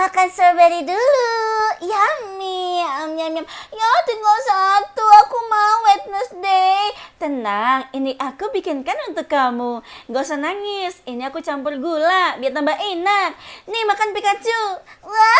makan strawberry dulu. Yummy, yummy, yum, yum. Ya, tinggal satu. Aku mau Wednesday. Tenang, ini aku bikinkan untuk kamu. Gak usah nangis. Ini aku campur gula biar tambah enak. Nih, makan Pikachu. Wah,